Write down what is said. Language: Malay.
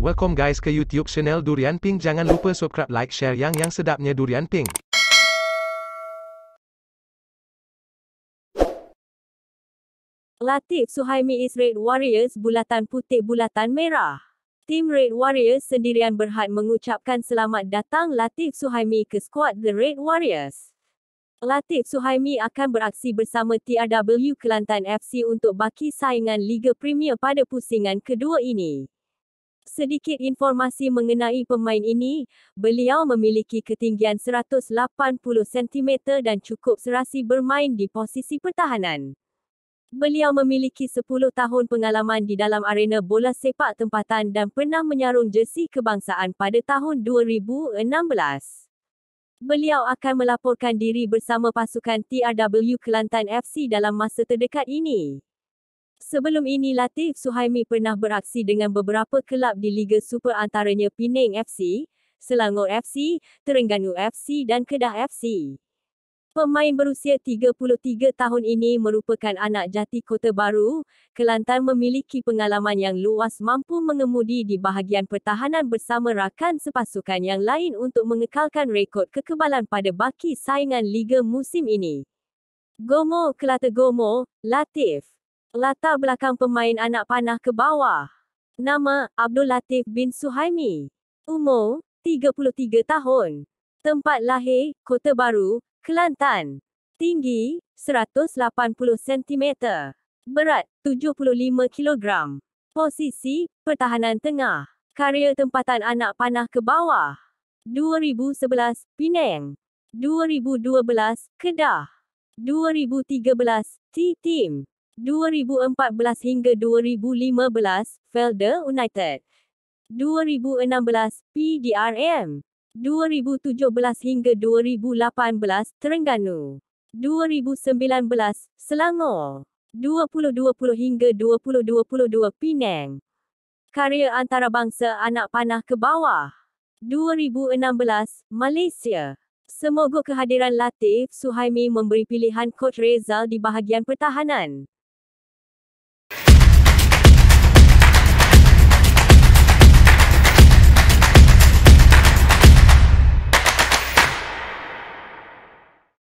Welcome guys ke YouTube channel Durian Pink. Jangan lupa subscribe, like, share yang yang sedapnya Durian Pink. Latif Suhaimi is Red Warriors bulatan putih bulatan merah. Tim Red Warriors sendirian berhad mengucapkan selamat datang Latif Suhaimi ke skuad The Red Warriors. Latif Suhaimi akan beraksi bersama TRW Kelantan FC untuk baki saingan Liga Premier pada pusingan kedua ini. Sedikit informasi mengenai pemain ini, beliau memiliki ketinggian 180 cm dan cukup serasi bermain di posisi pertahanan. Beliau memiliki 10 tahun pengalaman di dalam arena bola sepak tempatan dan pernah menyarung jersey kebangsaan pada tahun 2016. Beliau akan melaporkan diri bersama pasukan TRW Kelantan FC dalam masa terdekat ini. Sebelum ini Latif Suhaimi pernah beraksi dengan beberapa kelab di Liga Super antaranya Penang FC, Selangor FC, Terengganu FC dan Kedah FC. Pemain berusia 33 tahun ini merupakan anak jati Kota Baru, Kelantan memiliki pengalaman yang luas mampu mengemudi di bahagian pertahanan bersama rakan sepasukan yang lain untuk mengekalkan rekod kekebalan pada baki saingan liga musim ini. Gomo Kelata Gomo, Latif Latar belakang pemain anak panah ke bawah. Nama, Abdul Latif bin Suhaimi. Umur, 33 tahun. Tempat lahir, Kota Baru, Kelantan. Tinggi, 180 cm. Berat, 75 kg. Posisi, pertahanan tengah. Karya tempatan anak panah ke bawah. 2011, Penang. 2012, Kedah. 2013, T-Team. 2014 hingga 2015, Felder United. 2016, PDRM. 2017 hingga 2018, Terengganu. 2019, Selangor. 2020 hingga 2022, Penang. Karya antarabangsa anak panah ke bawah. 2016, Malaysia. Semoga kehadiran Latif Suhaimi memberi pilihan Coach Rezal di bahagian pertahanan.